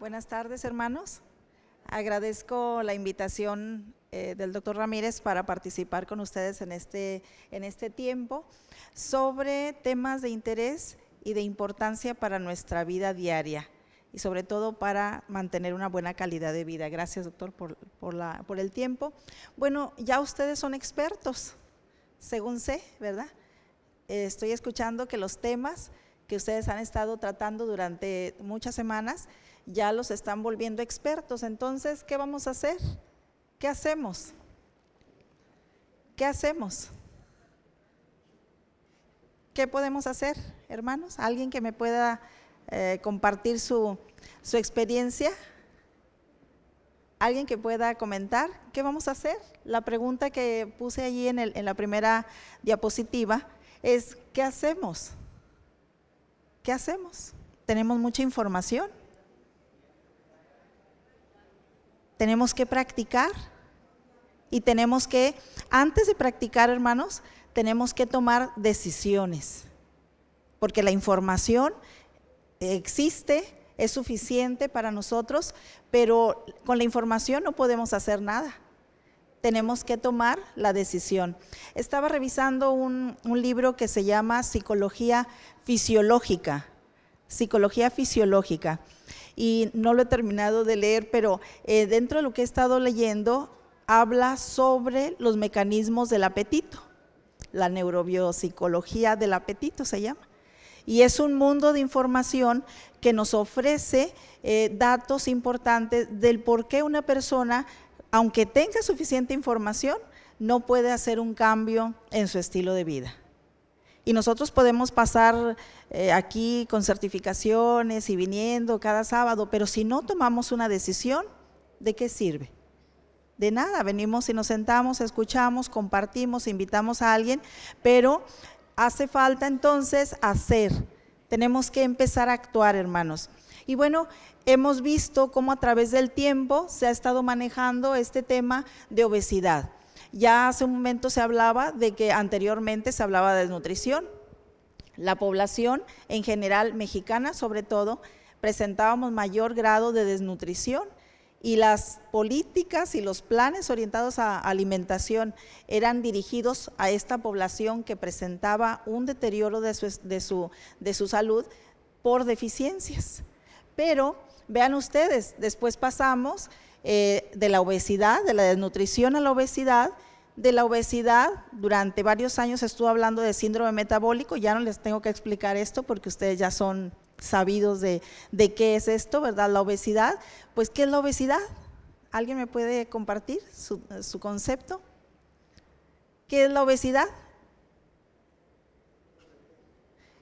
Buenas tardes, hermanos. Agradezco la invitación eh, del doctor Ramírez para participar con ustedes en este, en este tiempo sobre temas de interés y de importancia para nuestra vida diaria y sobre todo para mantener una buena calidad de vida. Gracias, doctor, por, por, el tiempo. Bueno, ya ustedes son expertos, según sé, ¿verdad? Eh, estoy escuchando que los temas que ustedes han estado tratando durante muchas semanas, ya los están volviendo expertos. Entonces, ¿qué vamos a hacer? ¿Qué hacemos? ¿Qué hacemos? ¿Qué podemos hacer, hermanos? ¿Alguien que me pueda eh, compartir su, experiencia? alguien que pueda comentar qué vamos a hacer. La pregunta que puse allí en, en, la primera diapositiva es, ¿qué hacemos? ¿Qué hacemos? Tenemos mucha información. Tenemos que practicar y tenemos que, antes de practicar, hermanos, tenemos que tomar decisiones, porque la información existe, es suficiente para nosotros, pero con la información no podemos hacer nada. Tenemos que tomar la decisión. Estaba revisando un, libro que se llama Psicología Fisiológica. Psicología Fisiológica y no lo he terminado de leer, pero eh, dentro de lo que he estado leyendo habla sobre los mecanismos del apetito, la neurobiopsicología del apetito se llama. Y es un mundo de información que nos ofrece eh, datos importantes del por qué una persona, aunque tenga suficiente información, no puede hacer un cambio en su estilo de vida. Y nosotros podemos pasar eh, aquí con certificaciones y viniendo cada sábado, pero si no tomamos una decisión, ¿de qué sirve? De nada, venimos y nos sentamos, escuchamos, compartimos, invitamos a alguien, pero hace falta entonces hacer. Tenemos que empezar a actuar, hermanos. Y bueno, hemos visto cómo a través del tiempo se ha estado manejando este tema de obesidad. Ya hace un momento se hablaba de que anteriormente se hablaba de desnutrición. La población en general mexicana, sobre todo, presentábamos mayor grado de desnutrición y las políticas y los planes orientados a alimentación eran dirigidos a esta población que presentaba un deterioro de su, de su salud por deficiencias. Pero vean ustedes, después pasamos eh, de la obesidad, de la desnutrición a la obesidad. De la obesidad, durante varios años estuvo hablando de síndrome metabólico, ya no les tengo que explicar esto porque ustedes ya son sabidos de, qué es esto, ¿verdad? La obesidad, pues ¿qué es la obesidad? ¿Alguien me puede compartir su, su concepto? ¿Qué es la obesidad?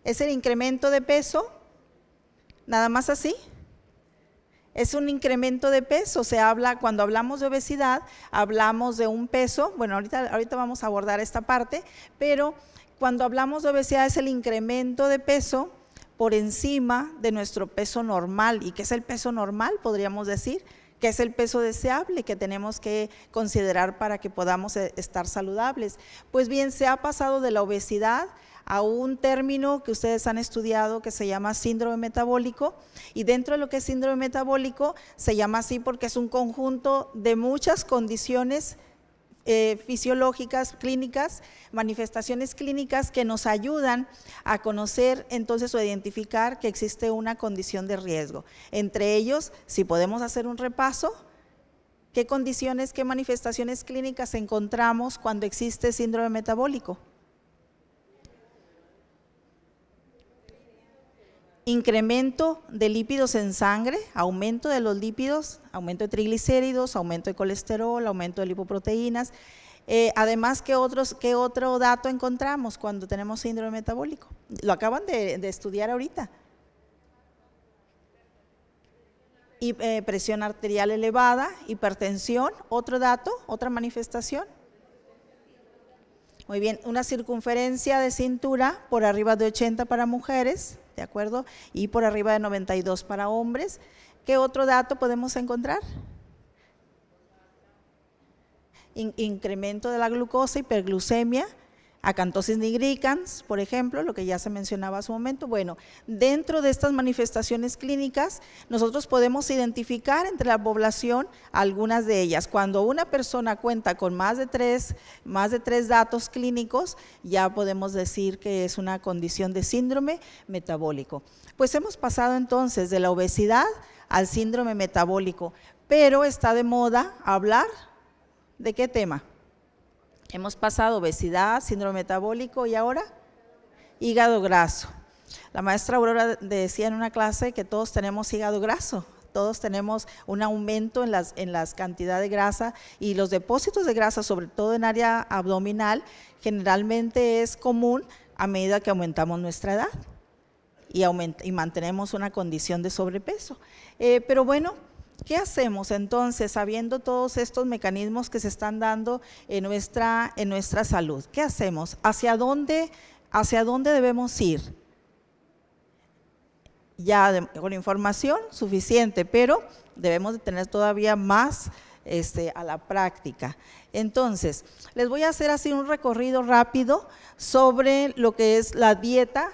Es el incremento de peso, nada más así. Es un incremento de peso, se habla, cuando hablamos de obesidad, hablamos de un peso, bueno, ahorita, ahorita vamos a abordar esta parte, pero cuando hablamos de obesidad es el incremento de peso por encima de nuestro peso normal. ¿Y qué es el peso normal, podríamos decir? que es el peso deseable que tenemos que considerar para que podamos eh, estar saludables. Pues bien, se ha pasado de la obesidad a un término que ustedes han estudiado que se llama síndrome metabólico y dentro de lo que es síndrome metabólico se llama así porque es un conjunto de muchas condiciones eh, fisiológicas, clínicas, manifestaciones clínicas que nos ayudan a conocer entonces o identificar que existe una condición de riesgo. Entre ellos, si podemos hacer un repaso, ¿qué condiciones, qué manifestaciones clínicas encontramos cuando existe síndrome metabólico? incremento de lípidos en sangre, aumento de los lípidos, aumento de triglicéridos, aumento de colesterol, aumento de lipoproteínas. Eh, además, ¿qué, otro dato encontramos cuando tenemos síndrome metabólico? Lo acaban de, estudiar ahorita. Eh, presión arterial elevada, hipertensión, otro dato, otra manifestación. Muy bien, una circunferencia de cintura por arriba de 80 para mujeres, ¿de acuerdo? Y por arriba de 92 para hombres. ¿Qué otro dato podemos encontrar? incremento de la glucosa, hiperglucemia, acantosis nigricans, por ejemplo, lo que ya se mencionaba hace un momento. Bueno, dentro de estas manifestaciones clínicas, nosotros podemos identificar entre la población algunas de ellas. Cuando una persona cuenta con más de tres, más de tres datos clínicos, ya podemos decir que es una condición de síndrome metabólico. Pues hemos pasado entonces de la obesidad al síndrome metabólico, pero está de moda hablar de qué tema Hemos pasado obesidad, síndrome metabólico y ahora hígado graso. La maestra Aurora decía en una clase que todos tenemos hígado graso, todos tenemos un aumento en las, en las cantidades de grasa y los depósitos de grasa, sobre todo en área abdominal, generalmente es común a medida que aumentamos nuestra edad y, y mantenemos una condición de sobrepeso. Eh, pero bueno, ¿Qué hacemos entonces sabiendo todos estos mecanismos que se están dando en nuestra, en nuestra salud? ¿Qué hacemos? ¿Hacia dónde, hacia dónde debemos ir? Ya con información suficiente, pero debemos de tener todavía más este, a la práctica. Entonces, les voy a hacer así un recorrido rápido sobre lo que es la dieta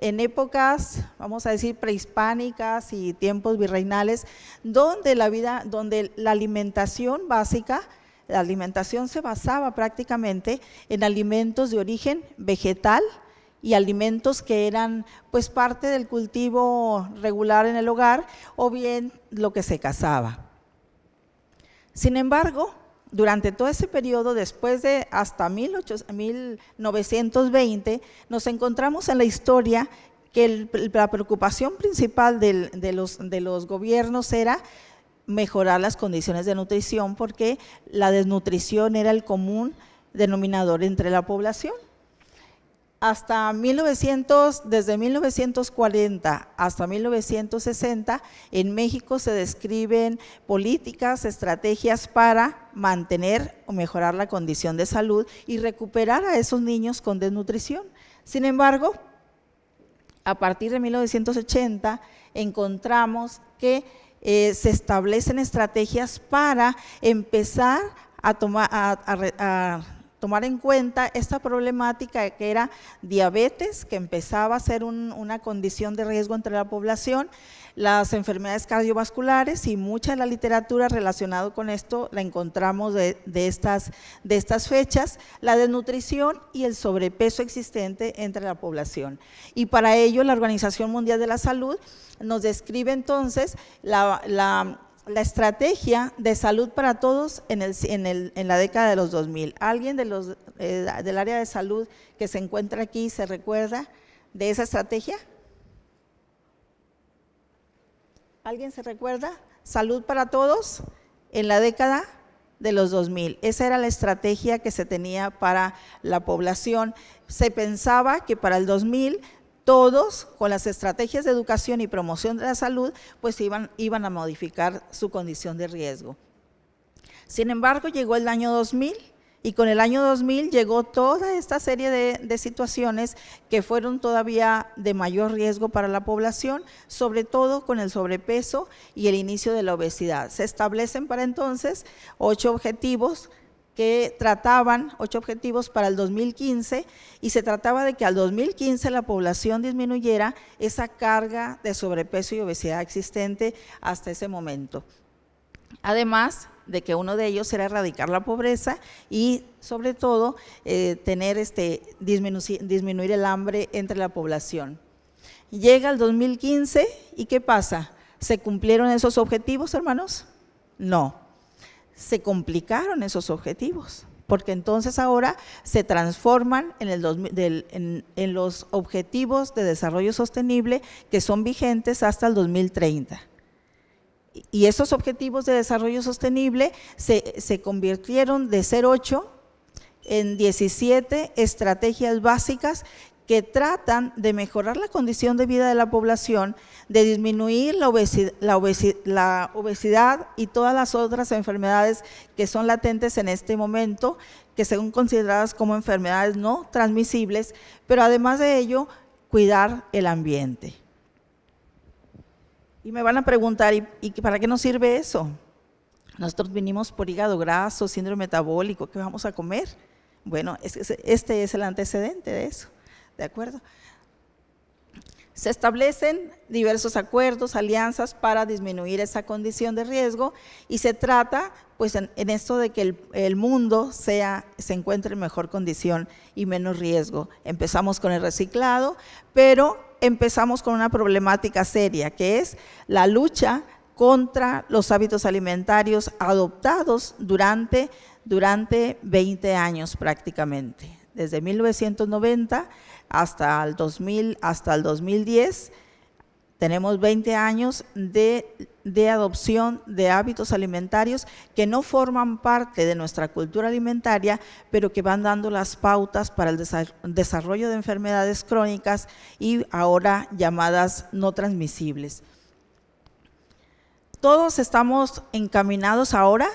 en épocas, vamos a decir, prehispánicas y tiempos virreinales, donde la vida, donde la alimentación básica, la alimentación se basaba prácticamente en alimentos de origen vegetal y alimentos que eran pues parte del cultivo regular en el hogar o bien lo que se cazaba. Sin embargo, durante todo ese periodo, después de hasta 1920, nos encontramos en la historia que la preocupación principal de los gobiernos era mejorar las condiciones de nutrición porque la desnutrición era el común denominador entre la población hasta 1900, desde 1940 hasta 1960, en México se describen políticas, estrategias para mantener o mejorar la condición de salud y recuperar a esos niños con desnutrición. Sin embargo, a partir de 1980 encontramos que eh, se establecen estrategias para empezar a, tomar tomar en cuenta esta problemática que era diabetes, que empezaba a ser una condición de riesgo entre la población, las enfermedades cardiovasculares y mucha de la literatura relacionada con esto la encontramos de, estas, de estas fechas, la desnutrición y el sobrepeso existente entre la población. Y para ello la Organización Mundial de la Salud nos describe entonces la la estrategia de salud para todos en, el, la década de los 2000. ¿Alguien eh, del área de salud que se encuentra aquí se recuerda de esa estrategia? ¿Alguien se recuerda? Salud para todos en la década de los 2000. Esa era la estrategia que se tenía para la población. Se pensaba que para el 2000 todos con las estrategias de educación y promoción de la salud, pues iban, iban a modificar su condición de riesgo. Sin embargo, llegó el año 2000 y con el año 2000 llegó toda esta serie de, de, situaciones que fueron todavía de mayor riesgo para la población, sobre todo con el sobrepeso y el inicio de la obesidad. Se establecen para entonces ocho objetivos que trataban ocho objetivos para el 2015 y se trataba de que al 2015 la población disminuyera esa carga de sobrepeso y obesidad existente hasta ese momento. Además de que uno de ellos era erradicar la pobreza y sobre todo eh, tener este, disminuir el hambre entre la población. Llega el 2015 y ¿qué pasa? ¿Se cumplieron esos objetivos, hermanos? No se complicaron esos objetivos, porque entonces ahora se transforman en, los objetivos de desarrollo sostenible que son vigentes hasta el 2030 y esos objetivos de desarrollo sostenible se, convirtieron de ser ocho en 17 estrategias básicas que tratan de mejorar la condición de vida de la población, de disminuir la obesidad, y todas las otras enfermedades que son latentes en este momento, que son consideradas como enfermedades no transmisibles, pero además de ello, cuidar el ambiente. Y me van a preguntar, y para qué nos sirve eso? Nosotros vinimos por hígado graso, síndrome metabólico, ¿qué vamos a comer? Bueno, este es el antecedente de eso. ¿De acuerdo? Se establecen diversos acuerdos, alianzas para disminuir esa condición de riesgo y se trata pues en, esto de que el, mundo sea, se encuentre en mejor condición y menos riesgo. Empezamos con el reciclado, pero empezamos con una problemática seria que es la lucha contra los hábitos alimentarios adoptados durante, durante 20 años prácticamente. Desde 1990 hasta el 2000, hasta el 2010, tenemos 20 años de, de, adopción de hábitos alimentarios que no forman parte de nuestra cultura alimentaria, pero que van dando las pautas para el desarrollo de enfermedades crónicas y ahora llamadas no transmisibles. Todos estamos encaminados ahora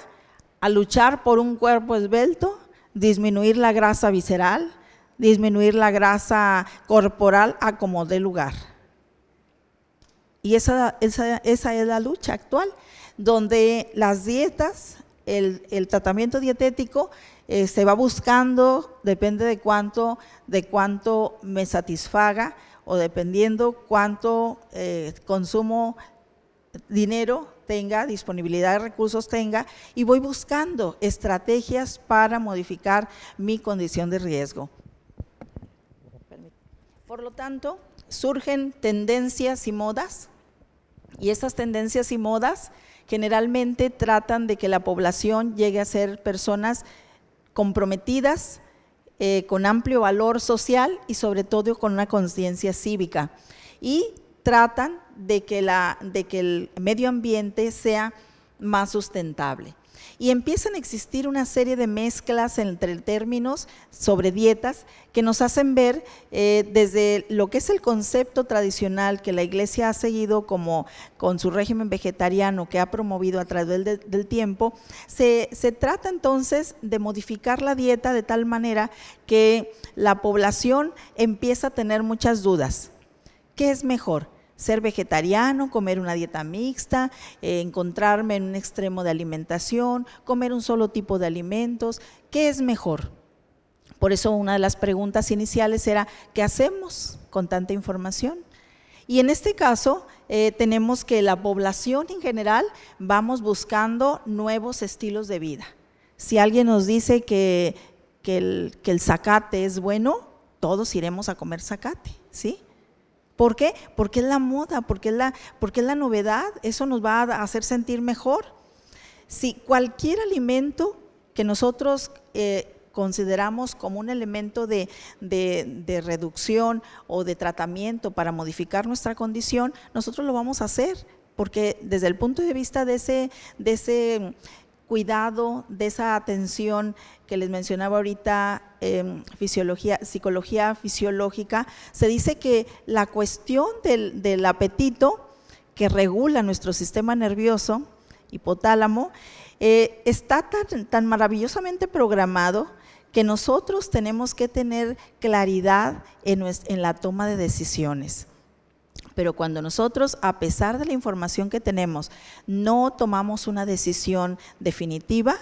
a luchar por un cuerpo esbelto, disminuir la grasa visceral, disminuir la grasa corporal a como dé lugar. Y esa, esa, es la lucha actual, donde las dietas, el, tratamiento dietético eh, se va buscando, depende de cuánto, de cuánto me satisfaga o dependiendo cuánto eh, consumo dinero tenga, disponibilidad de recursos tenga, y voy buscando estrategias para modificar mi condición de riesgo. Por lo tanto, surgen tendencias y modas y esas tendencias y modas generalmente tratan de que la población llegue a ser personas comprometidas, eh, con amplio valor social y sobre todo con una conciencia cívica. Y tratan de que, de que el medio ambiente sea más sustentable y empiezan a existir una serie de mezclas entre términos sobre dietas que nos hacen ver eh, desde lo que es el concepto tradicional que la iglesia ha seguido como con su régimen vegetariano que ha promovido a través del, tiempo, se trata entonces de modificar la dieta de tal manera que la población empieza a tener muchas dudas. ¿Qué es mejor? ser vegetariano, comer una dieta mixta, eh, encontrarme en un extremo de alimentación, comer un solo tipo de alimentos, ¿qué es mejor? Por eso una de las preguntas iniciales era, ¿qué hacemos con tanta información? Y en este caso eh, tenemos que la población en general vamos buscando nuevos estilos de vida. Si alguien nos dice que, el, que el zacate es bueno, todos iremos a comer zacate, ¿sí? ¿Por qué? Porque es la moda, porque es la, porque es la novedad, eso nos va a hacer sentir mejor. Si cualquier alimento que nosotros eh, consideramos como un elemento de, de, reducción o de tratamiento para modificar nuestra condición, nosotros lo vamos a hacer, porque desde el punto de vista de ese, de ese cuidado, de esa atención que les mencionaba ahorita, em, psicología fisiológica, se dice que la cuestión del, apetito que regula nuestro sistema nervioso, hipotálamo, eh, está tan, maravillosamente programado que nosotros tenemos que tener claridad en la toma de decisiones. Pero cuando nosotros, a pesar de la información que tenemos, no tomamos una decisión definitiva,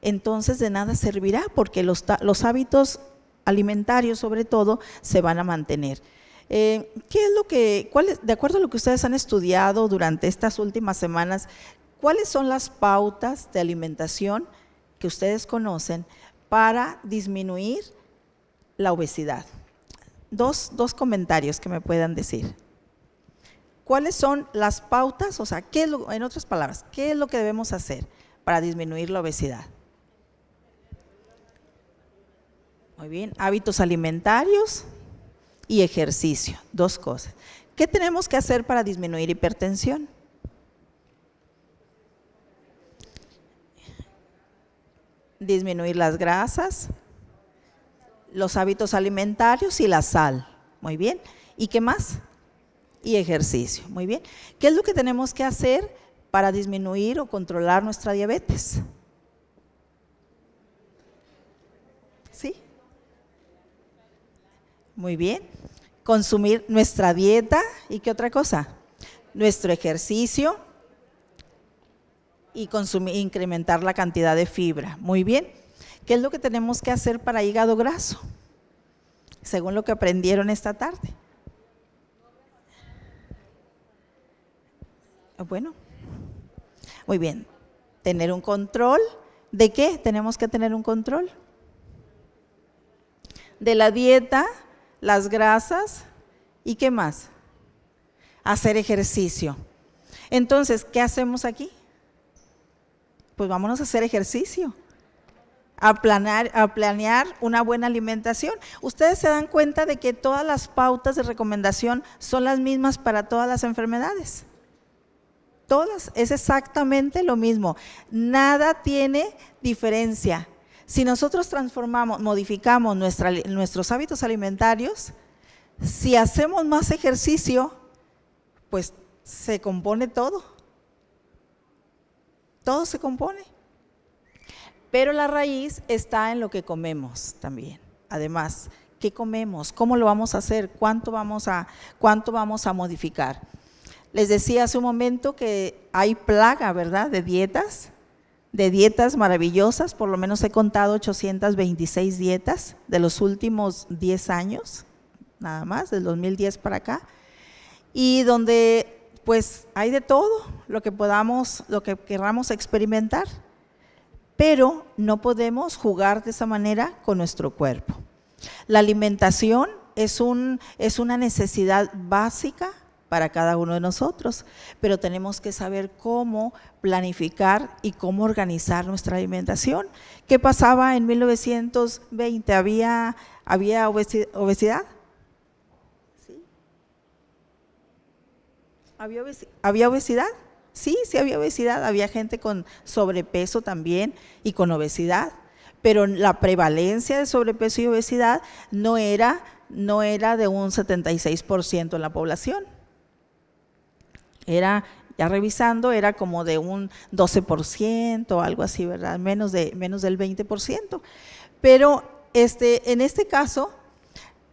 entonces de nada servirá porque los, hábitos alimentarios sobre todo se van a mantener. Eh, ¿Qué es lo que, de acuerdo a lo que ustedes han estudiado durante estas últimas semanas, cuáles son las pautas de alimentación que ustedes conocen para disminuir la obesidad? dos comentarios que me puedan decir. ¿Cuáles son las pautas? O sea, ¿qué en otras palabras, ¿qué es lo que debemos hacer para disminuir la obesidad? Muy bien, hábitos alimentarios y ejercicio, dos cosas. ¿Qué tenemos que hacer para disminuir hipertensión? Disminuir las grasas, los hábitos alimentarios y la sal. Muy bien. ¿Y qué más? y ejercicio. Muy bien. ¿Qué es lo que tenemos que hacer para disminuir o controlar nuestra diabetes? ¿Sí? Muy bien. Consumir nuestra dieta y qué otra cosa? Nuestro ejercicio y consumir, incrementar la cantidad de fibra. Muy bien. ¿Qué es lo que tenemos que hacer para hígado graso? Según lo que aprendieron esta tarde. Ah, bueno, muy bien. Tener un control. ¿De qué tenemos que tener un control? De la dieta, las grasas y qué más. Hacer ejercicio. Entonces, ¿qué hacemos aquí? Pues vámonos a hacer ejercicio. A, a, planear una buena alimentación. Ustedes se dan cuenta de que todas las pautas de recomendación son las mismas para todas las enfermedades. Todas es exactamente lo mismo. Nada tiene diferencia. Si nosotros transformamos, modificamos nuestros hábitos alimentarios, si hacemos más ejercicio, pues se compone todo. Todo se compone. Pero la raíz está en lo que comemos también. Además, ¿qué comemos? ¿Cómo lo vamos a hacer? vamos a, cuánto vamos a modificar? Les decía hace un momento que hay plaga, ¿verdad?, de dietas, de dietas maravillosas, por lo menos he contado 826 dietas de los últimos 10 años, nada más, del 2010 para acá, y donde pues hay de todo lo que podamos, lo que queramos experimentar, pero no podemos jugar de esa manera con nuestro cuerpo. La alimentación es, un, es una necesidad básica para cada uno de nosotros, pero tenemos que saber cómo planificar y cómo organizar nuestra alimentación. ¿Qué pasaba en 1920? ¿Había, había obesidad? ¿Sí? ¿Había, obesidad? Sí, sí había obesidad, había gente con sobrepeso también y con obesidad, pero la prevalencia de sobrepeso y obesidad no era, no era de un 76% en la población era ya revisando, era como de un 12%, algo así, ¿verdad? Menos, de, menos del 20%. Pero este, en este caso,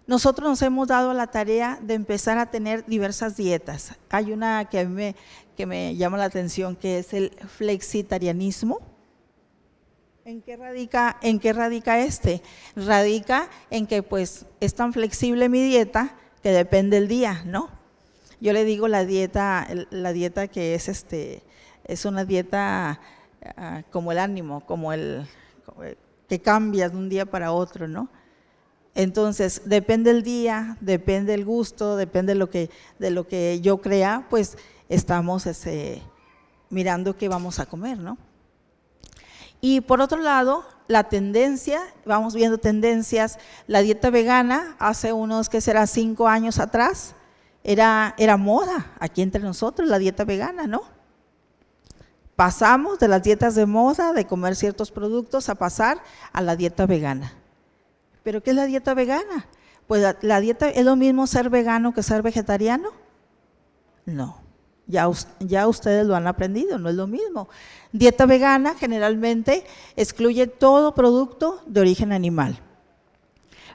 nosotros nos hemos dado la tarea de empezar a tener diversas dietas. Hay una que a mí me, que me llama la atención, que es el flexitarianismo. ¿En qué, radica, ¿En qué radica este? Radica en que pues es tan flexible mi dieta que depende el día, ¿no? Yo le digo la dieta, la dieta que es este, es una dieta ah, como el ánimo, como el, que cambia de un día para otro, ¿no? Entonces, depende el día, depende el gusto, depende lo que, de lo que yo crea, pues estamos este, mirando qué vamos a comer, ¿no? Y por otro lado, la tendencia, vamos viendo tendencias, la dieta vegana hace unos que será cinco años atrás, era, era moda aquí entre nosotros, la dieta vegana, ¿no? Pasamos de las dietas de moda, de comer ciertos productos, a pasar a la dieta vegana. ¿Pero qué es la dieta vegana? Pues la, dieta es lo mismo ser vegano que ser vegetariano. No, ya, ya ustedes lo han aprendido, no es lo mismo. Dieta vegana generalmente excluye todo producto de origen animal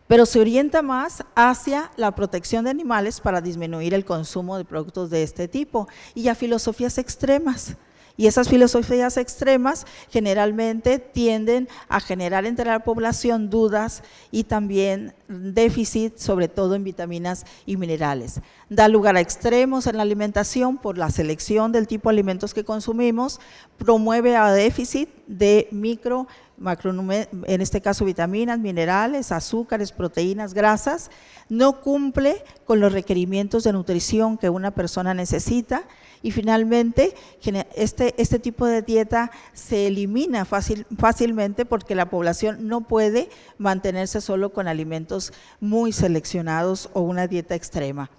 pero se orienta más hacia la protección de animales para disminuir el consumo de productos de este tipo y a filosofías extremas. Y esas filosofías extremas generalmente tienden a generar entre la población dudas y también déficit, sobre todo en vitaminas y minerales da lugar a extremos en la alimentación por la selección del tipo de alimentos que consumimos, promueve a déficit de micro, en este caso vitaminas, minerales, azúcares, proteínas, grasas, no cumple con los requerimientos de nutrición que una persona necesita y finalmente este, este, tipo de dieta se elimina fácilmente porque la población no puede mantenerse solo con alimentos muy seleccionados o una dieta extrema.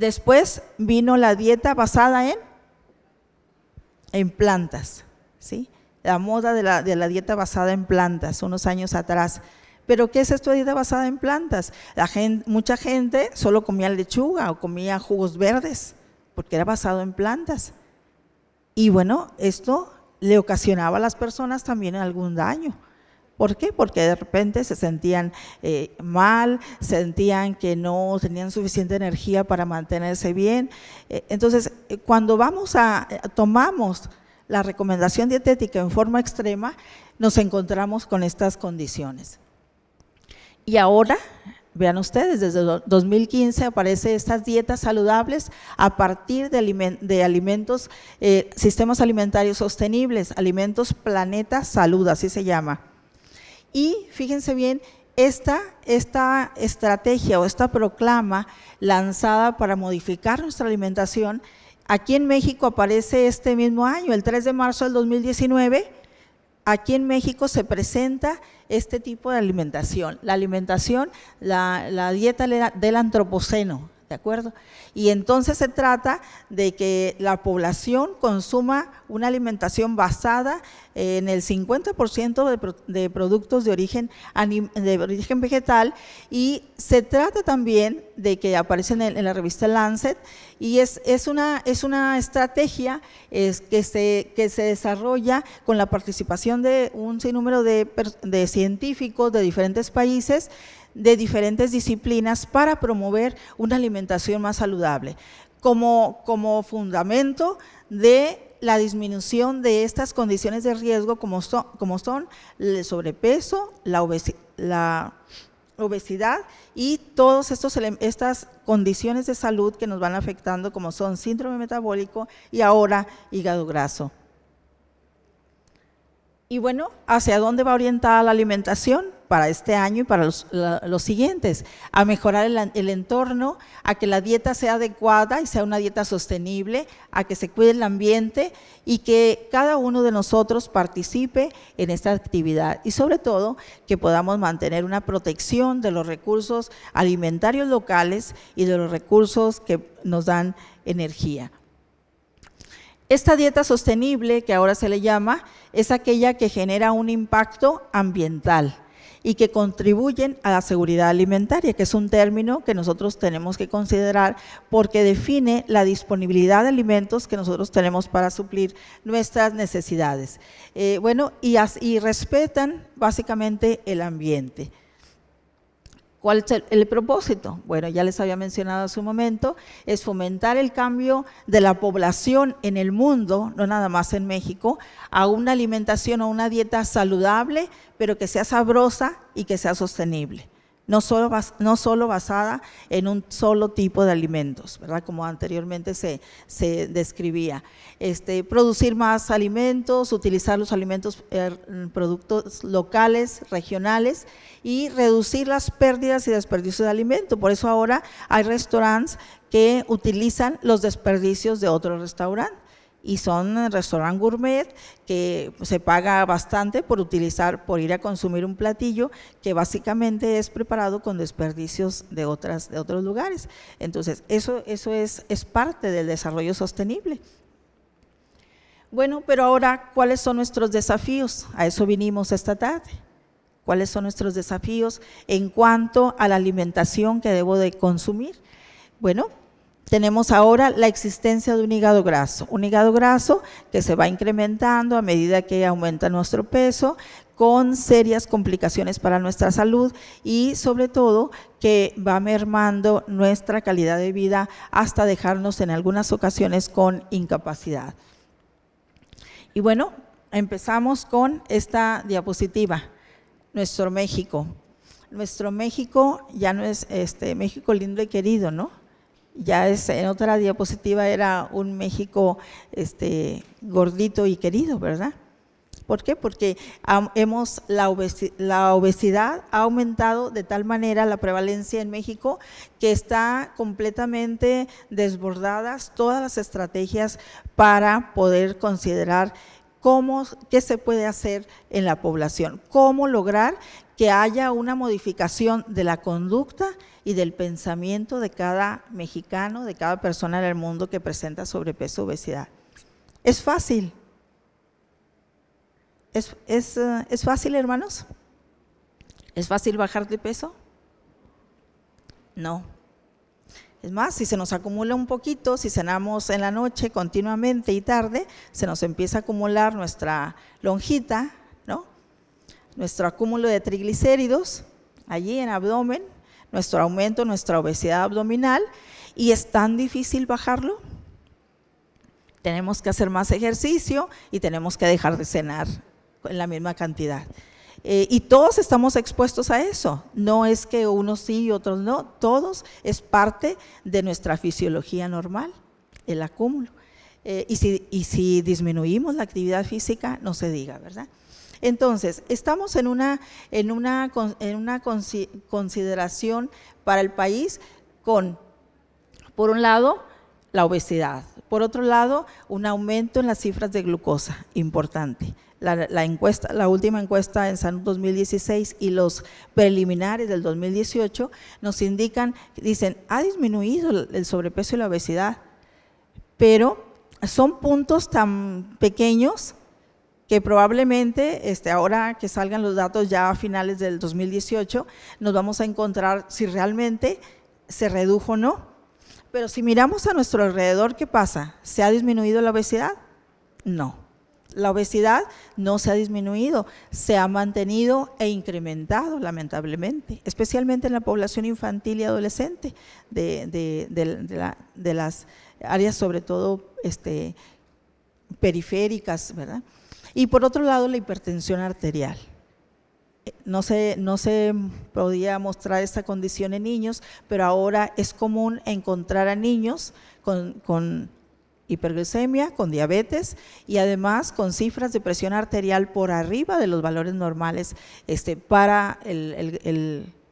Después vino la dieta basada en, en plantas, ¿sí? La moda de la, de la dieta basada en plantas, unos años atrás. Pero ¿qué es esta dieta basada en plantas? La gente, mucha gente solo comía lechuga o comía jugos verdes, porque era basado en plantas. Y bueno, esto le ocasionaba a las personas también algún daño. ¿Por qué? Porque de repente se sentían eh, mal, sentían que no tenían suficiente energía para mantenerse bien. Eh, entonces, eh, cuando vamos a, tomamos la recomendación dietética en forma extrema, nos encontramos con estas condiciones. Y ahora, vean ustedes, desde 2015 aparecen estas dietas saludables a partir de, alimentos, sistemas alimentarios sostenibles, alimentos planeta salud, así se llama. Y fíjense bien, esta, esta estrategia o esta proclama lanzada para modificar nuestra alimentación, aquí en México aparece este mismo año, el 3 de marzo del 2019, aquí en México se presenta este tipo de alimentación, la alimentación, la, la dieta del antropoceno, ¿De acuerdo? Y entonces se trata de que la población consuma una alimentación basada en el 50% de, productos de origen, de origen vegetal y se trata también de que aparece en, la revista Lancet y es, es, una, es una estrategia es, que, se, que se desarrolla con la participación de un sinnúmero de, de científicos de diferentes países de diferentes disciplinas para promover una alimentación más saludable, como, fundamento de la disminución de estas condiciones de riesgo como son, el sobrepeso, la, la obesidad y todas estas condiciones de salud que nos van afectando como son síndrome metabólico y ahora hígado graso. Y bueno, ¿hacia dónde va orientada la alimentación? Para este año y para los, siguientes. A mejorar el, el, entorno, a que la dieta sea adecuada y sea una dieta sostenible, a que se cuide el ambiente y que cada uno de nosotros participe en esta actividad. Y sobre todo, que podamos mantener una protección de los recursos alimentarios locales y de los recursos que nos dan energía. Esta dieta sostenible, que ahora se le llama, es aquella que genera un impacto ambiental y que contribuyen a la seguridad alimentaria, que es un término que nosotros tenemos que considerar porque define la disponibilidad de alimentos que nosotros tenemos para suplir nuestras necesidades. Eh, bueno, y, y respetan básicamente el ambiente. ¿Cuál es el propósito? Bueno, ya les había mencionado hace un momento, es fomentar el cambio de la población en el mundo, no nada más en México, a una alimentación o una dieta saludable, pero que sea sabrosa y que sea sostenible no solo, no solo basada en un solo tipo de alimentos, ¿verdad? Como anteriormente se, describía. Este, producir más alimentos, utilizar los alimentos, er, productos locales, regionales y reducir las pérdidas y desperdicios de alimentos. Por eso ahora hay restaurantes que utilizan los desperdicios de otro restaurante y son eh, restaurant gourmet que se paga bastante por utilizar, por ir a consumir un platillo que básicamente es preparado con desperdicios de otras de otros lugares. Entonces eso eso es es parte del desarrollo sostenible. Bueno, pero ahora cuáles son nuestros desafíos? A eso vinimos esta tarde. ¿Cuáles son nuestros desafíos en cuanto a la alimentación que debo de consumir? Bueno, tenemos ahora la existencia de un hígado graso, un hígado graso que se va incrementando a medida que aumenta nuestro peso, con serias complicaciones para nuestra salud y sobre todo que va mermando nuestra calidad de vida hasta dejarnos en algunas ocasiones con incapacidad. Y bueno, empezamos con esta diapositiva, nuestro México. Nuestro México ya no es este México lindo y querido, ¿no? ya es, en otra diapositiva era un México este, gordito y querido, ¿verdad? ¿Por qué? Porque hemos, la, obesidad, ha aumentado de tal manera la prevalencia en México que está completamente desbordadas todas las estrategias para poder considerar cómo, qué se puede hacer en la población, cómo lograr que haya una modificación de la conducta y del pensamiento de cada mexicano, de cada persona en el mundo que presenta sobrepeso, obesidad. Es fácil. Eh, ¿Es, fácil, hermanos? ¿Es fácil bajar de peso? No. Es más, si se nos acumula un poquito, si cenamos en la noche continuamente y tarde, se nos empieza a acumular nuestra lonjita, ¿no? Nuestro acúmulo de triglicéridos allí en abdomen, nuestro aumento, nuestra obesidad abdominal y es tan difícil bajarlo. Tenemos que hacer más ejercicio y tenemos que dejar de cenar en la misma cantidad. Eh, y todos estamos expuestos a eso. No es que unos sí y otros no. Todos es parte de nuestra fisiología normal, el acúmulo. Eh, y si disminuimos la actividad física, no se diga, ¿verdad? Entonces, estamos en una, en una, en una consideración para el país con, por un lado, la obesidad, por otro lado, un aumento en las cifras de glucosa, importante. La, encuesta, la última encuesta en salud 2016 y los preliminares del 2018 nos indican, dicen, ha disminuido el sobrepeso y la obesidad, pero son puntos tan pequeños que probablemente este, ahora que salgan los datos ya a finales del 2018, nos vamos a encontrar si realmente se redujo o no. Pero si miramos a nuestro alrededor, ¿qué pasa? ¿Se ha disminuido la obesidad? No. La obesidad no se ha disminuido, se ha mantenido e incrementado lamentablemente, especialmente en la población infantil y adolescente de, las áreas sobre todo este, periféricas, ¿verdad? Y por otro lado, la hipertensión arterial. Eh, no se, no se podía mostrar esta condición en niños, pero ahora es común encontrar a niños con, con con diabetes y además con cifras de presión arterial por arriba de los valores normales este, para,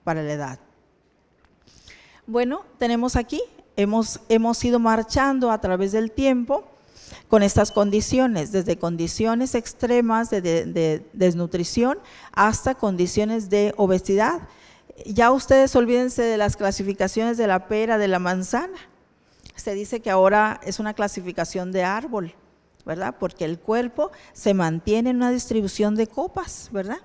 para la edad. Bueno, tenemos aquí, hemos ido marchando a través del tiempo con estas condiciones, desde condiciones extremas de, desnutrición hasta condiciones de obesidad. Ya ustedes olvídense de las clasificaciones de la pera, de la manzana. Se dice que ahora es una clasificación de árbol, ¿verdad? Porque el cuerpo se mantiene en una distribución de copas, ¿verdad?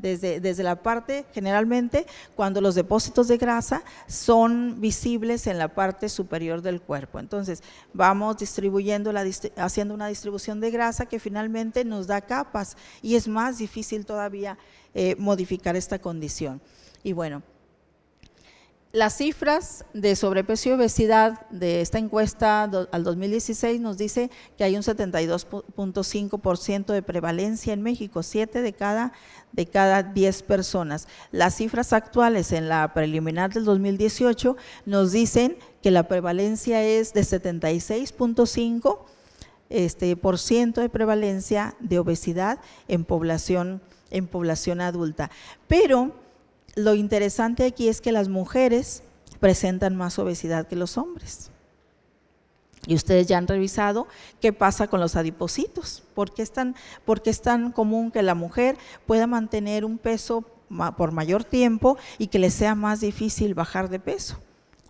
desde, la parte, generalmente, cuando los depósitos de grasa son visibles en la parte superior del cuerpo. Entonces, vamos distribuyendo, haciendo una distribución de grasa que finalmente nos da capas y es más difícil todavía eh, modificar esta condición. Y bueno, las cifras de sobrepeso y obesidad de esta encuesta al 2016 nos dice que hay un 72.5% de prevalencia en México, 7 de cada, de cada 10 personas. Las cifras actuales en la preliminar del 2018 nos dicen que la prevalencia es de 76.5% este, de prevalencia de obesidad en población, en población adulta. Pero lo interesante aquí es que las mujeres presentan más obesidad que los hombres. Y ustedes ya han revisado qué pasa con los adipositos, por qué es tan, común que la mujer pueda mantener un peso por mayor tiempo y que le sea más difícil bajar de peso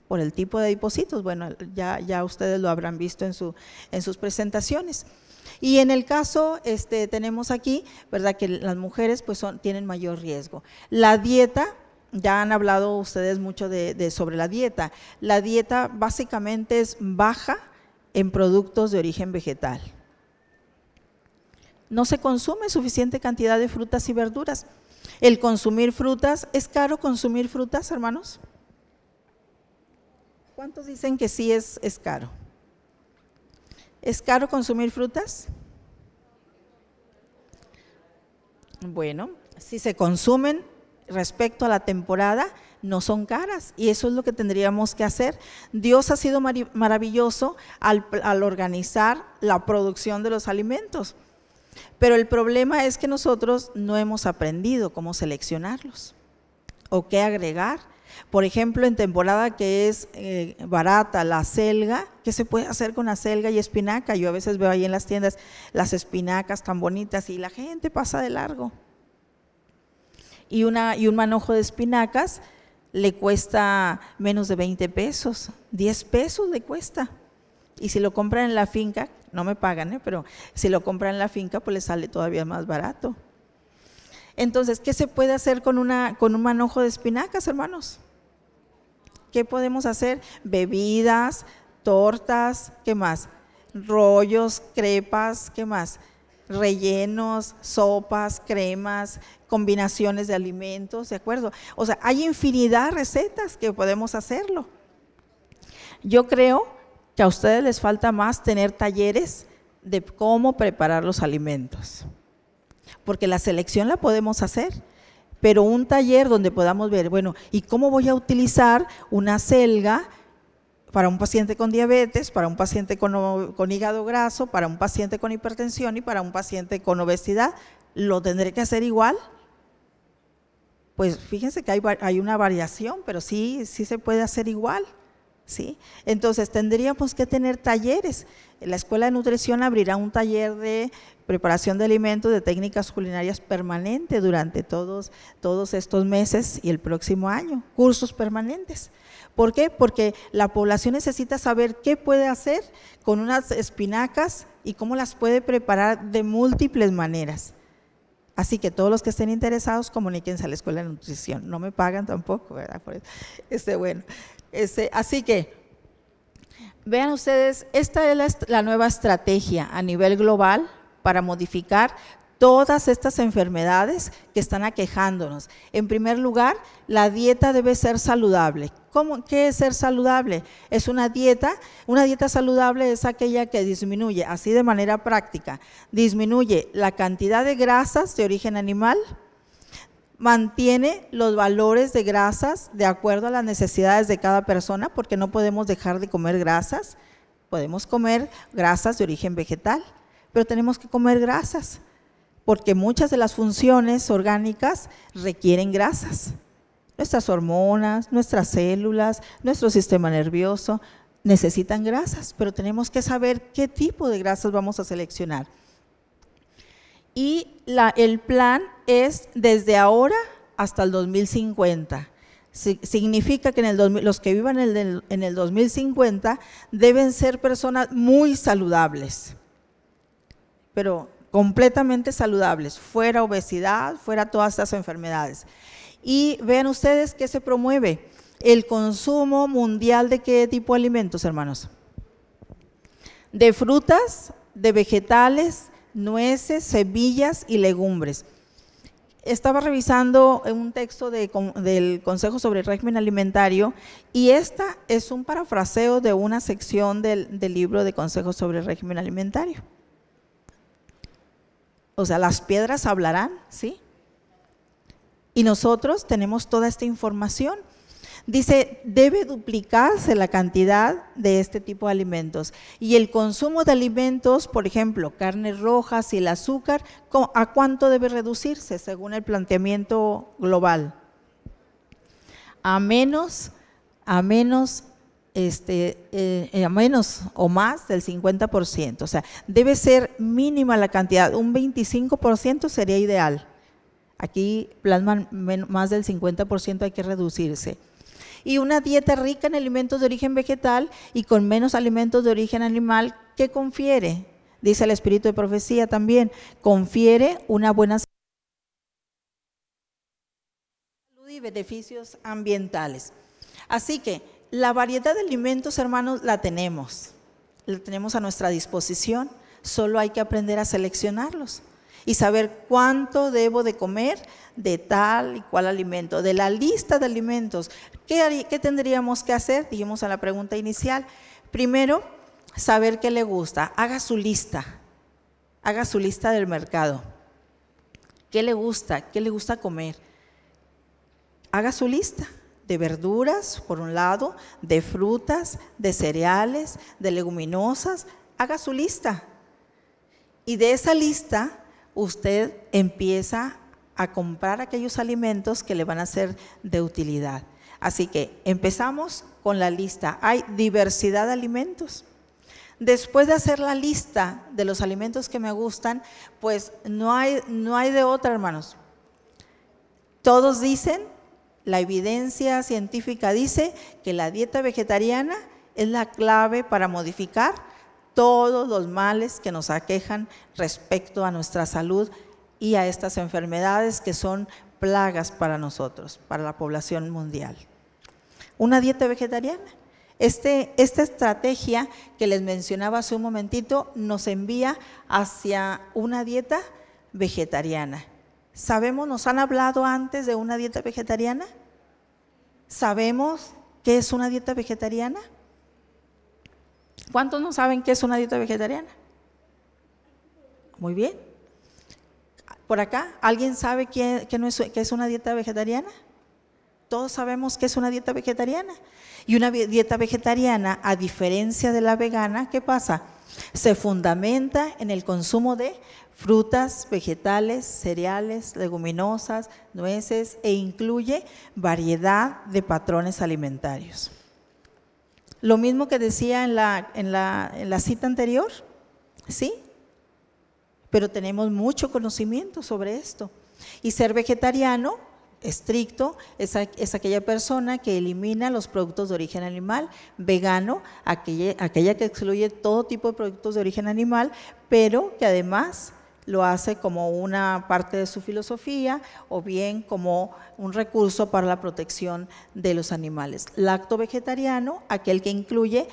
por el tipo de adipositos. Bueno, ya, ustedes lo habrán visto en sus presentaciones. Y en el caso, este, tenemos aquí, ¿verdad? Que las mujeres pues son, tienen mayor riesgo. La dieta, ya han hablado ustedes mucho de, sobre la dieta. La dieta básicamente es baja en productos de origen vegetal. No se consume suficiente cantidad de frutas y verduras. El consumir frutas, ¿es caro consumir frutas, hermanos? ¿Cuántos dicen que sí es, es caro? ¿Es caro consumir frutas? Bueno, si se consumen respecto a la temporada, no son caras y eso es lo que tendríamos que hacer. Dios ha sido maravilloso al, organizar la producción de los alimentos, pero el problema es que nosotros no hemos aprendido cómo seleccionarlos o qué agregar por ejemplo, en temporada que es eh, barata la selga, ¿qué se puede hacer con la selga y espinaca? Yo a veces veo ahí en las tiendas las espinacas tan bonitas y la gente pasa de largo. Y, una, y un manojo de espinacas le cuesta menos de 20 pesos, 10 pesos le cuesta. Y si lo compran en la finca, no me pagan, ¿eh? pero si lo compran en la finca, pues le sale todavía más barato. Entonces, ¿qué se puede hacer con, una, con un manojo de espinacas, hermanos? ¿Qué podemos hacer? Bebidas, tortas, ¿qué más? Rollos, crepas, ¿qué más? rellenos, sopas, cremas, combinaciones de alimentos, ¿de acuerdo? O sea, hay infinidad de recetas que podemos hacerlo. Yo creo que a ustedes les falta más tener talleres de cómo preparar los alimentos, porque la selección la podemos hacer pero un taller donde podamos ver, bueno, ¿y cómo voy a utilizar una selga? para un paciente con diabetes, para un paciente con, hígado graso, para un paciente con hipertensión y para un paciente con obesidad, ¿lo tendré que hacer igual? Pues fíjense que hay, hay, una variación, pero sí, sí se puede hacer igual. ¿sí? Entonces tendríamos que tener talleres. La Escuela de Nutrición abrirá un taller de preparación de alimentos de técnicas culinarias permanente durante todos, todos estos meses y el próximo año, cursos permanentes. ¿Por qué? Porque la población necesita saber qué puede hacer con unas espinacas y cómo las puede preparar de múltiples maneras. Así que todos los que estén interesados, comuníquense a la Escuela de Nutrición. No me pagan tampoco, ¿verdad? Por eso. Este, bueno, este, así que vean ustedes, esta es la nueva estrategia a nivel global para modificar todas estas enfermedades que están aquejándonos. En primer lugar, la dieta debe ser saludable. ¿Cómo, ¿Qué es ser saludable? Es una dieta, una dieta saludable es aquella que disminuye, así de manera práctica, disminuye la cantidad de grasas de origen animal, mantiene los valores de grasas de acuerdo a las necesidades de cada persona, porque no podemos dejar de comer grasas, podemos comer grasas de origen vegetal pero tenemos que comer grasas, porque muchas de las funciones orgánicas requieren grasas. Nuestras hormonas, nuestras células, nuestro sistema nervioso necesitan grasas, pero tenemos que saber qué tipo de grasas vamos a seleccionar. Y el plan es desde ahora hasta el 2050 significa que los que vivan en el 2050 deben ser personas muy saludables pero completamente saludables, fuera obesidad, fuera todas estas enfermedades. Y vean ustedes qué se promueve el consumo mundial de qué tipo de alimentos, hermanos. De frutas, de vegetales, nueces, semillas y legumbres. Estaba revisando un texto del Consejo sobre el Régimen Alimentario y esta es un parafraseo de una sección del, del libro de Consejo sobre el Régimen Alimentario. O sea, las piedras hablarán, ¿sí? Y nosotros tenemos toda esta información. Dice, debe duplicarse la cantidad de este tipo de alimentos. Y el consumo de alimentos, por ejemplo, carnes rojas y el azúcar, ¿a cuánto debe reducirse según el planteamiento global? A menos, a menos este, eh, a menos o más del 50%. O sea, debe ser mínima la cantidad. Un 25% sería ideal. Aquí plasman más del 50% hay que reducirse. Y una dieta rica en alimentos de origen vegetal y con menos alimentos de origen animal, ¿qué confiere? Dice el espíritu de profecía también, confiere una buena salud y beneficios ambientales. Así que la variedad de alimentos, hermanos, la tenemos. La tenemos a nuestra disposición. Solo hay que aprender a seleccionarlos y saber cuánto debo de comer de tal y cual alimento. De la lista de alimentos, ¿qué, tendríamos que hacer? Dijimos en la pregunta inicial. Primero, saber qué le gusta. Haga su lista. Haga su lista del mercado. ¿Qué le gusta? ¿Qué le gusta comer? Haga su lista de verduras, por un lado, de frutas, de cereales, de leguminosas. Haga su lista. Y de esa lista usted empieza a comprar aquellos alimentos que le van a ser de utilidad. Así que empezamos con la lista. Hay diversidad de alimentos. Después de hacer la lista de los alimentos que me gustan, pues no hay, no hay de otra, hermanos. Todos dicen la evidencia científica dice que la dieta vegetariana es la clave para modificar todos los males que nos aquejan respecto a nuestra salud y a estas enfermedades que son plagas para nosotros, para la población mundial. Una dieta vegetariana. Este, esta estrategia que les mencionaba hace un momentito nos envía hacia una dieta vegetariana. Sabemos, nos han hablado antes de una dieta vegetariana. ¿Sabemos qué es una dieta vegetariana? ¿Cuántos no saben qué es una dieta vegetariana? Muy bien. Por acá, ¿alguien sabe qué, es, una dieta vegetariana? Todos sabemos qué es una dieta vegetariana. Y una dieta vegetariana, a diferencia de la vegana, ¿qué pasa? Se fundamenta en el consumo de frutas, vegetales, cereales, leguminosas, nueces e incluye variedad de patrones alimentarios. Lo mismo que decía en la, en la, cita anterior, ¿sí? Pero tenemos mucho conocimiento sobre esto. Y ser vegetariano estricto es, aquella persona que elimina los productos de origen animal, vegano, aquella, aquella, que excluye todo tipo de productos de origen animal, pero que además lo hace como una parte de su filosofía o bien como un recurso para la protección de los animales. Lacto vegetariano, aquel que incluye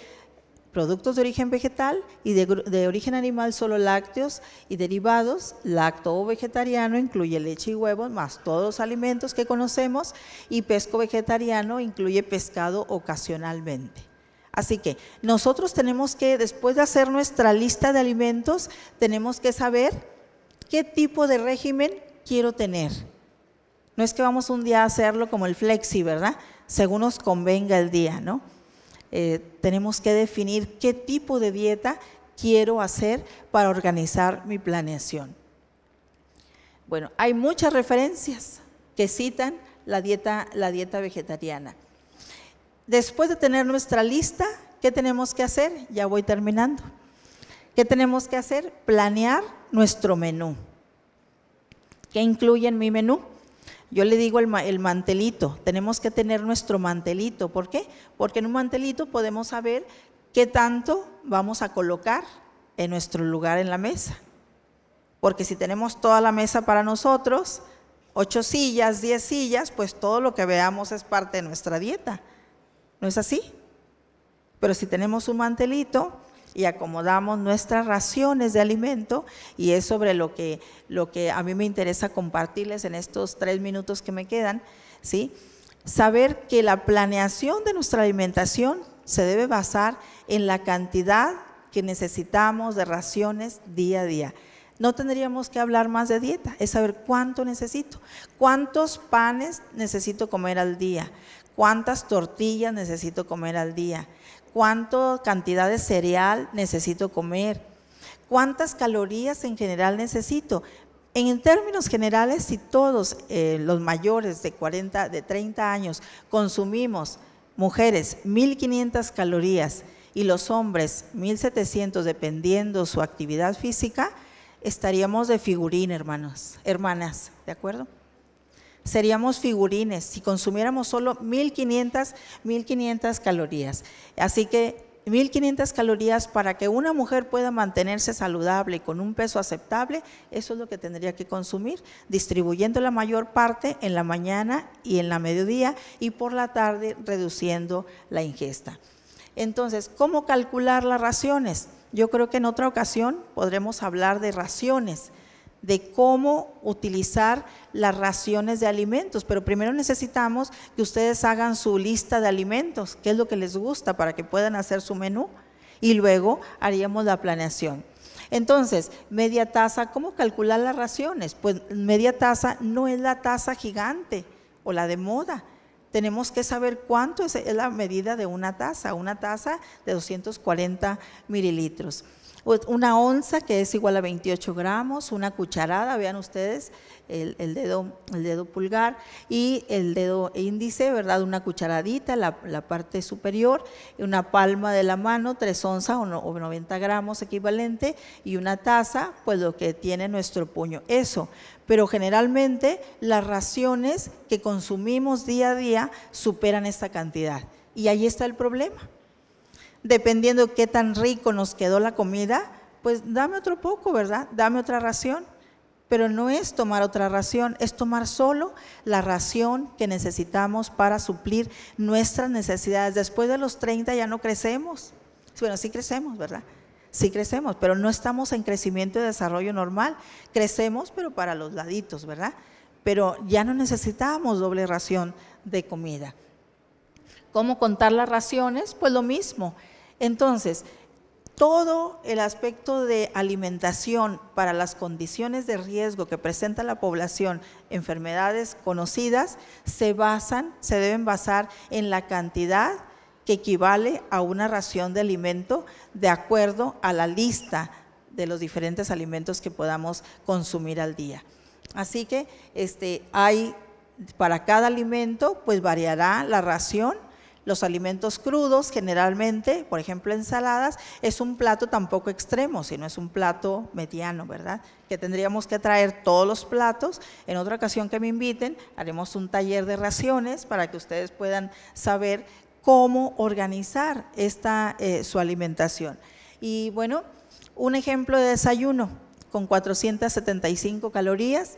productos de origen vegetal y de, origen animal solo lácteos y derivados, lacto vegetariano incluye leche y huevos más todos los alimentos que conocemos y pesco vegetariano incluye pescado ocasionalmente. Así que nosotros tenemos que, después de hacer nuestra lista de alimentos, tenemos que saber ¿Qué tipo de régimen quiero tener? No es que vamos un día a hacerlo como el flexi, ¿verdad? Según nos convenga el día, ¿no? Eh, tenemos que definir qué tipo de dieta quiero hacer para organizar mi planeación. Bueno, hay muchas referencias que citan la dieta, la dieta vegetariana. Después de tener nuestra lista, ¿qué tenemos que hacer? Ya voy terminando. ¿Qué tenemos que hacer? Planear nuestro menú. ¿Qué incluye en mi menú? Yo le digo el, mantelito, tenemos que tener nuestro mantelito. ¿Por qué? Porque en un mantelito podemos saber qué tanto vamos a colocar en nuestro lugar en la mesa. Porque si tenemos toda la mesa para nosotros, ocho sillas, diez sillas, pues todo lo que veamos es parte de nuestra dieta. ¿No es así? Pero si tenemos un mantelito, y acomodamos nuestras raciones de alimento y es sobre lo que, lo que a mí me interesa compartirles en estos tres minutos que me quedan, ¿sí? Saber que la planeación de nuestra alimentación se debe basar en la cantidad que necesitamos de raciones día a día. No tendríamos que hablar más de dieta, es saber cuánto necesito, cuántos panes necesito comer al día, cuántas tortillas necesito comer al día, cuánta cantidad de cereal necesito comer, cuántas calorías en general necesito. En términos generales, si todos eh, los mayores de 40, de 30 años consumimos, mujeres, 1.500 calorías y los hombres, 1.700 dependiendo su actividad física, estaríamos de figurín, hermanos, hermanas, ¿de acuerdo? seríamos figurines si consumiéramos solo 1500, 1500 calorías. Así que 1500 calorías para que una mujer pueda mantenerse saludable con un peso aceptable, eso es lo que tendría que consumir, distribuyendo la mayor parte en la mañana y en la mediodía y por la tarde reduciendo la ingesta. Entonces, ¿cómo calcular las raciones? Yo creo que en otra ocasión podremos hablar de raciones de cómo utilizar las raciones de alimentos, pero primero necesitamos que ustedes hagan su lista de alimentos, qué es lo que les gusta para que puedan hacer su menú y luego haríamos la planeación. Entonces, media taza, ¿cómo calcular las raciones? Pues media taza no es la taza gigante o la de moda, tenemos que saber cuánto es la medida de una taza, una taza de 240 mililitros. Pues una onza que es igual a 28 gramos, una cucharada, vean ustedes, el, dedo, el dedo pulgar y el dedo índice, ¿verdad? Una cucharadita, la, parte superior, una palma de la mano, 3 onzas o 90 gramos equivalente y una taza, pues lo que tiene nuestro puño. Eso pero generalmente las raciones que consumimos día a día superan esta cantidad. Y ahí está el problema dependiendo qué tan rico nos quedó la comida, pues dame otro poco, ¿verdad? Dame otra ración. Pero no es tomar otra ración, es tomar solo la ración que necesitamos para suplir nuestras necesidades. Después de los 30 ya no crecemos. Bueno, sí crecemos, ¿verdad? Sí crecemos, pero no estamos en crecimiento y desarrollo normal. Crecemos, pero para los laditos, ¿verdad? Pero ya no necesitamos doble ración de comida. ¿Cómo contar las raciones? Pues lo mismo entonces, todo el aspecto de alimentación para las condiciones de riesgo que presenta la población, enfermedades conocidas, se basan, se deben basar en la cantidad que equivale a una ración de alimento de acuerdo a la lista de los diferentes alimentos que podamos consumir al día. Así que este, hay para cada alimento, pues variará la ración los alimentos crudos, generalmente, por ejemplo ensaladas, es un plato tampoco extremo, sino es un plato mediano, ¿verdad? Que tendríamos que traer todos los platos. En otra ocasión que me inviten, haremos un taller de raciones para que ustedes puedan saber cómo organizar esta, eh, su alimentación. Y bueno, un ejemplo de desayuno con 475 calorías,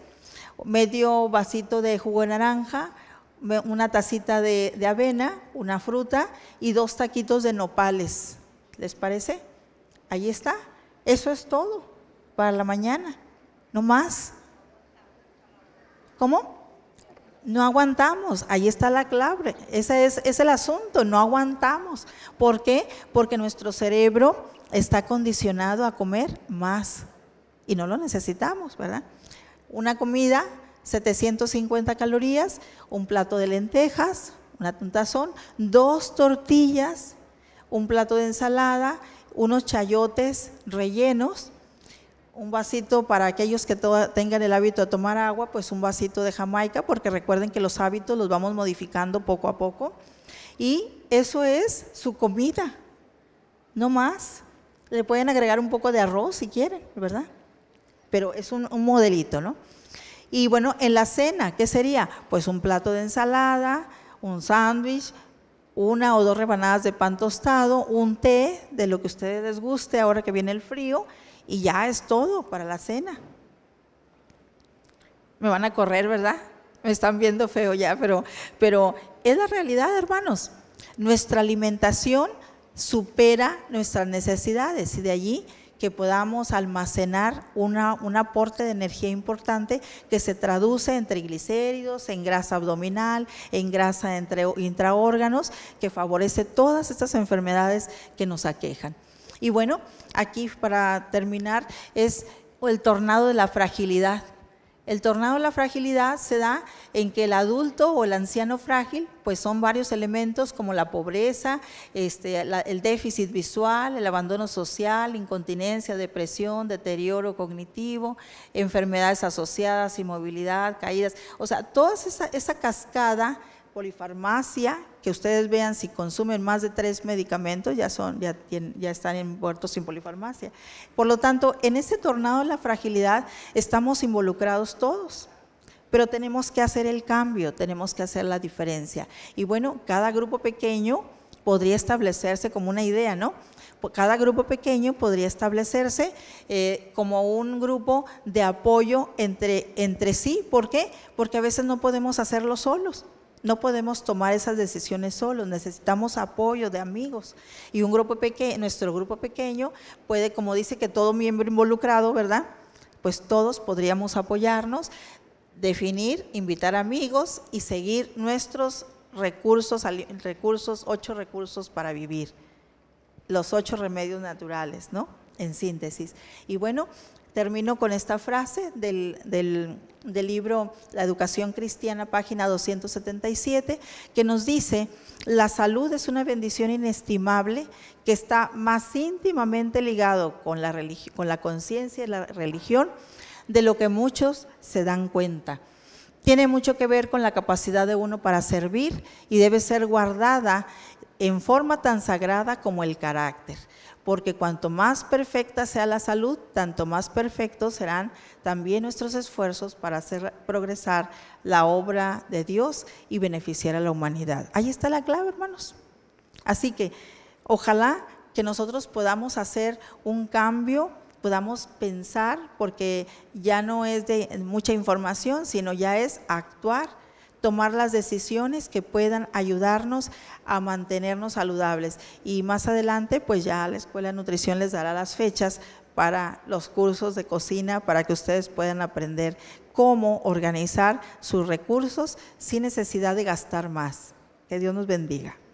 medio vasito de jugo de naranja, una tacita de, avena, una fruta y dos taquitos de nopales. ¿Les parece? Ahí está. Eso es todo para la mañana. No más. ¿Cómo? No aguantamos. Ahí está la clave. Ese es, es el asunto. No aguantamos. ¿Por qué? Porque nuestro cerebro está condicionado a comer más. Y no lo necesitamos, ¿verdad? Una comida 750 calorías, un plato de lentejas, una tuntazón, dos tortillas, un plato de ensalada, unos chayotes rellenos, un vasito para aquellos que tengan el hábito de tomar agua, pues un vasito de Jamaica, porque recuerden que los hábitos los vamos modificando poco a poco. Y eso es su comida, no más. Le pueden agregar un poco de arroz si quieren, ¿verdad? Pero es un modelito, ¿no? Y bueno, en la cena, ¿qué sería? Pues un plato de ensalada, un sándwich, una o dos rebanadas de pan tostado, un té de lo que ustedes les guste ahora que viene el frío y ya es todo para la cena. Me van a correr, ¿verdad? Me están viendo feo ya, pero, pero es la realidad, hermanos. Nuestra alimentación supera nuestras necesidades y de allí que podamos almacenar un aporte de energía importante que se traduce entre triglicéridos, en grasa abdominal, en grasa entre, intraórganos, que favorece todas estas enfermedades que nos aquejan. Y bueno, aquí para terminar es el tornado de la fragilidad el tornado de la fragilidad se da en que el adulto o el anciano frágil, pues son varios elementos como la pobreza, este, el déficit visual, el abandono social, incontinencia, depresión, deterioro cognitivo, enfermedades asociadas, inmovilidad, caídas. O sea, toda esa, esa cascada polifarmacia, que ustedes vean si consumen más de tres medicamentos, ya, son, ya, tienen, ya están envueltos sin polifarmacia. Por lo tanto, en este tornado de la fragilidad estamos involucrados todos pero tenemos que hacer el cambio, tenemos que hacer la diferencia. Y bueno, cada grupo pequeño podría establecerse como una idea, ¿no? Cada grupo pequeño podría establecerse eh, como un grupo de apoyo entre, entre sí. ¿Por qué? Porque a veces no podemos hacerlo solos. No podemos tomar esas decisiones solos, necesitamos apoyo de amigos. Y un grupo pequeño, nuestro grupo pequeño puede, como dice que todo miembro involucrado, ¿verdad? Pues todos podríamos apoyarnos, definir, invitar amigos y seguir nuestros recursos, recursos, ocho recursos para vivir, los ocho remedios naturales, ¿no? En síntesis. Y bueno, Termino con esta frase del, libro La educación cristiana, página 277, que nos dice, la salud es una bendición inestimable que está más íntimamente ligado con la conciencia y la religión de lo que muchos se dan cuenta. Tiene mucho que ver con la capacidad de uno para servir y debe ser guardada en forma tan sagrada como el carácter porque cuanto más perfecta sea la salud, tanto más perfectos serán también nuestros esfuerzos para hacer progresar la obra de Dios y beneficiar a la humanidad. Ahí está la clave, hermanos. Así que ojalá que nosotros podamos hacer un cambio podamos pensar, porque ya no es de mucha información, sino ya es actuar tomar las decisiones que puedan ayudarnos a mantenernos saludables. Y más adelante, pues ya la Escuela de Nutrición les dará las fechas para los cursos de cocina, para que ustedes puedan aprender cómo organizar sus recursos sin necesidad de gastar más. Que Dios nos bendiga.